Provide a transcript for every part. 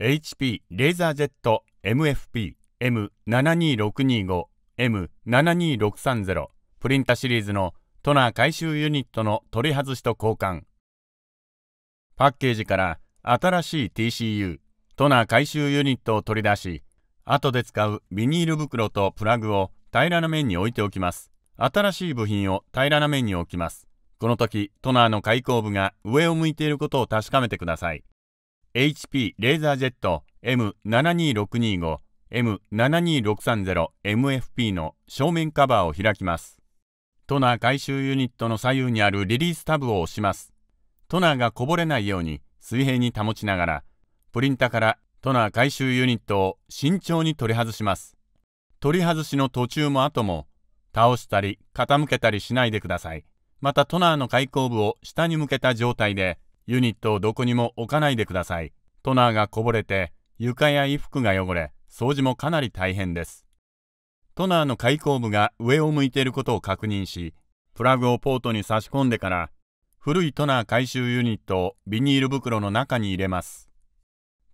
HP レーザージェット MFP M72625 M72630 プリンタシリーズのトナー回収ユニットの取り外しと交換パッケージから新しい TCU トナー回収ユニットを取り出し後で使うビニール袋とプラグを平らな面に置いておきます新しい部品を平らな面に置きますこの時トナーの開口部が上を向いていることを確かめてください HP レーザージェット M72625、M72630、MFP の正面カバーを開きます。トナー回収ユニットの左右にあるリリースタブを押します。トナーがこぼれないように水平に保ちながら、プリンタからトナー回収ユニットを慎重に取り外します。取り外しの途中も後も、倒したり傾けたりしないでください。またトナーの開口部を下に向けた状態で、ユニットをどこにも置かないでください。トナーがこぼれて、床や衣服が汚れ、掃除もかなり大変です。トナーの開口部が上を向いていることを確認し、プラグをポートに差し込んでから、古いトナー回収ユニットをビニール袋の中に入れます。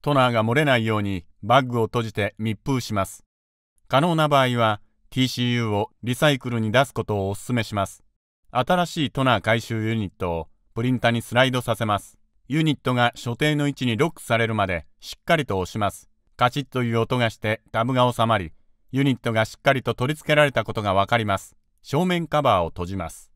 トナーが漏れないようにバッグを閉じて密封します。可能な場合は TCU をリサイクルに出すことをお勧めします。新しいトナー回収ユニットをプリンタにスライドさせます。ユニットが所定の位置にロックされるまでしっかりと押します。カチッという音がしてタブが収まり、ユニットがしっかりと取り付けられたことがわかります。正面カバーを閉じます。